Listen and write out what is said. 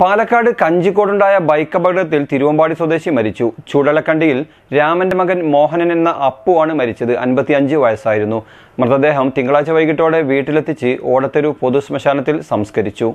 Palakkad കഞ്ചിക്കോടുണ്ടായ bike അപകടത്തിൽ തിരുവമ്പാടി സ്വദേശി മരിച്ചു ചൂടലക്കണ്ടിയിൽ രാമന്റെ മകൻ മോഹനൻ എന്ന അപ്പു ആണ് മരിച്ചത് അൻപത്തിയഞ്ച് വയസ്സായിരുന്നു മൃതദേഹം തിങ്കളാഴ്ച വൈകിട്ടോടെ വീട്ടിലെത്തിച്ച് ഓടത്തൊരു പൊതുശ്മശാനത്തിൽ സംസ്കരിച്ചു